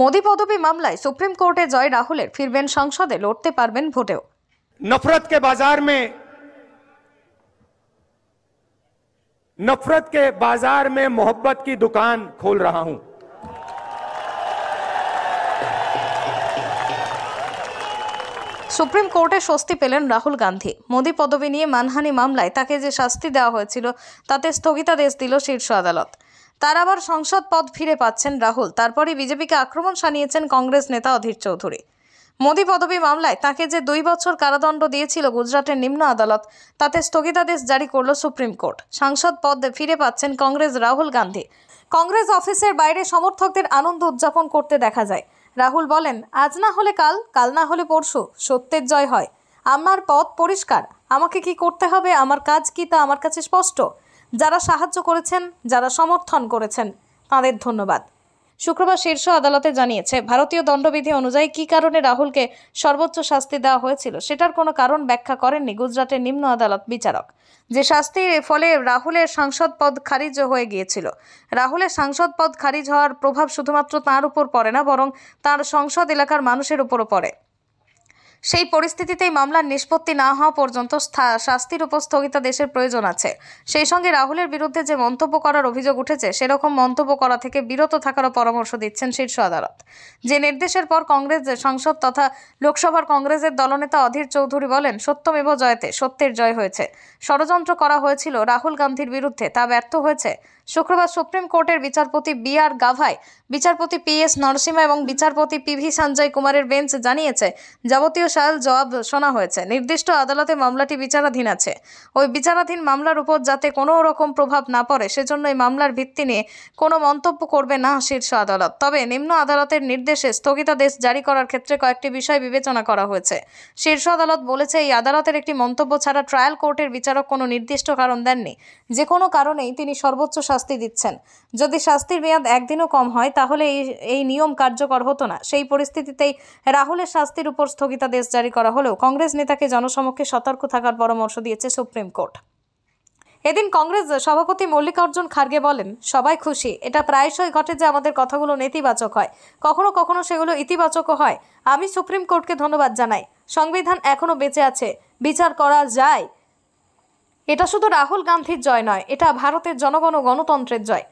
মোদি পদবি মামলায় সুপ্রিম কোর্টে জয় রাহুলের ফিরবেন সংসদে লড়তে পারবেন ভোটেও নফরত কে বাজার মে নফরতকে বাজার মে में কি দোকান दुकान खोल रहा সুপ্রিম কোর্টে স্বস্তি পেলেন রাহুল গান্ধী মোদী পদবি নিয়ে মানহানি মামলায় তাকে যে শাস্তি দেওয়া হয়েছিল তাতে স্থগিতাদেশ দিল শীর্ষ আদালত তার আবার সংসদ পদ ফিরে পাচ্ছেন রাহুল তারপরে বিজেপিকে আক্রমণ সানিয়েছেন কংগ্রেস নেতা অধীর চৌধুরী মোদী পদবী মামলায় তাকে যে দুই বছর কারাদণ্ড দিয়েছিল গুজরাটের নিম্ন আদালত তাতে স্থগিতাদেশ জারি করল সুপ্রিম কোর্ট সাংসদ পদ ফিরে পাচ্ছেন কংগ্রেস রাহুল গান্ধী কংগ্রেস অফিসের বাইরে সমর্থকদের আনন্দ উদযাপন করতে দেখা যায় রাহুল বলেন আজ না হলে কাল কাল না হলে পরশু সত্যের জয় হয় আমার পথ পরিষ্কার আমাকে কি করতে হবে আমার কাজ কি তা আমার কাছে স্পষ্ট যারা সাহায্য করেছেন যারা সমর্থন করেছেন তাঁদের ধন্যবাদ শুক্রবার শীর্ষ আদালতে জানিয়েছে ভারতীয় দণ্ডবিধি অনুযায়ী কী কারণে রাহুলকে সর্বোচ্চ শাস্তি দেওয়া হয়েছিল সেটার কোনো কারণ ব্যাখ্যা করেননি গুজরাটের নিম্ন আদালত বিচারক যে শাস্তির ফলে রাহুলের সাংসদ পদ খারিজ হয়ে গিয়েছিল রাহুলের সাংসদ পদ খারিজ হওয়ার প্রভাব শুধুমাত্র তাঁর উপর পড়ে না বরং তার সংসদ এলাকার মানুষের উপরও পড়ে সেই পরিস্থিতিতেই মামলার নিষ্পত্তি না হওয়া পর্যন্ত শাস্তির উপর দেশের প্রয়োজন আছে সেই সঙ্গে রাহুলের বিরুদ্ধে যে মন্তব্য করার অভিযোগ উঠেছে সেরকম মন্তব্য করা থেকে বিরত থাকারও পরামর্শ দিচ্ছেন শীর্ষ আদালত যে নির্দেশের পর কংগ্রেস সংসদ তথা লোকসভার কংগ্রেসের দলনেতা অধীর চৌধুরী বলেন সত্যমেব জয়তে সত্যের জয় হয়েছে ষড়যন্ত্র করা হয়েছিল রাহুল গান্ধীর বিরুদ্ধে তা ব্যর্থ হয়েছে শুক্রবার সুপ্রিম কোর্টের বিচারপতি বি আর গাভাই বিচারপতি পি এস নরসিমা এবং বিচারপতি পি ভি সঞ্জয় কুমারের বেঞ্চ জানিয়েছে যাবতীয় সায়াল জবাব শোনা হয়েছে নির্দিষ্ট আদালতে মামলাটি বিচারাধীন আছে ওই বিচারাধীন মামলার উপর যাতে কোনো রকম প্রভাব না পড়ে সেজন্য এই মামলার ভিত্তি নিয়ে কোনো মন্তব্য করবে না শীর্ষ আদালত তবে নিম্ন আদালতের নির্দেশে স্থগিতাদেশ জারি করার ক্ষেত্রে কয়েকটি বিষয় বিবেচনা করা হয়েছে শীর্ষ আদালত বলেছে এই আদালতের একটি মন্তব্য ছাড়া ট্রায়াল কোর্টের বিচারক কোনো নির্দিষ্ট কারণ দেননি যে কোনো কারণেই তিনি সর্বোচ্চ শাস্তি দিচ্ছেন যদি শাস্তির মেয়াদ একদিনও কম হয় তাহলে এই এই নিয়ম কার্যকর হতো না সেই পরিস্থিতিতেই রাহুলের শাস্তির উপর স্থগিতাদেশ নির্দেশ জারি করা হলেও কংগ্রেস নেতাকে জনসমক্ষে সতর্ক থাকার পরামর্শ দিয়েছে সুপ্রিম কোর্ট এদিন কংগ্রেস সভাপতি মল্লিকার্জুন খার্গে বলেন সবাই খুশি এটা প্রায়শই ঘটে যে আমাদের কথাগুলো নেতিবাচক হয় কখনো কখনো সেগুলো ইতিবাচকও হয় আমি সুপ্রিম কোর্টকে ধন্যবাদ জানাই সংবিধান এখনও বেঁচে আছে বিচার করা যায় এটা শুধু রাহুল গান্ধীর জয় নয় এটা ভারতের জনগণ ও গণতন্ত্রের জয়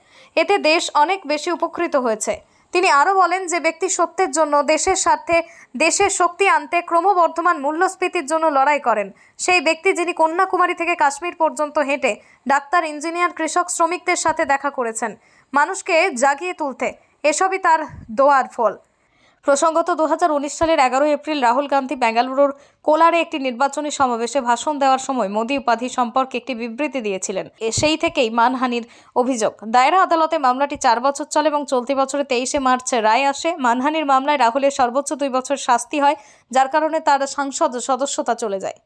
এতে দেশ অনেক বেশি উপকৃত হয়েছে তিনি আরও বলেন যে ব্যক্তি সত্যের জন্য দেশের স্বার্থে দেশের শক্তি আনতে ক্রমবর্ধমান মূল্যস্ফীতির জন্য লড়াই করেন সেই ব্যক্তি যিনি কন্যাকুমারী থেকে কাশ্মীর পর্যন্ত হেঁটে ডাক্তার ইঞ্জিনিয়ার কৃষক শ্রমিকদের সাথে দেখা করেছেন মানুষকে জাগিয়ে তুলতে এসবই তার দোয়ার ফল প্রসঙ্গত দু সালের এগারো এপ্রিল রাহুল গান্ধী বেঙ্গালুরুর কোলারে একটি নির্বাচনী সমাবেশে ভাষণ দেওয়ার সময় মোদী উপাধি সম্পর্কে একটি বিবৃতি দিয়েছিলেন সেই থেকেই মানহানির অভিযোগ দায়রা আদালতে মামলাটি চার বছর চলে এবং চলতি বছরে তেইশে মার্চে রায় আসে মানহানির মামলায় রাহুলের সর্বোচ্চ দুই বছর শাস্তি হয় যার কারণে তার সাংসদ সদস্যতা চলে যায়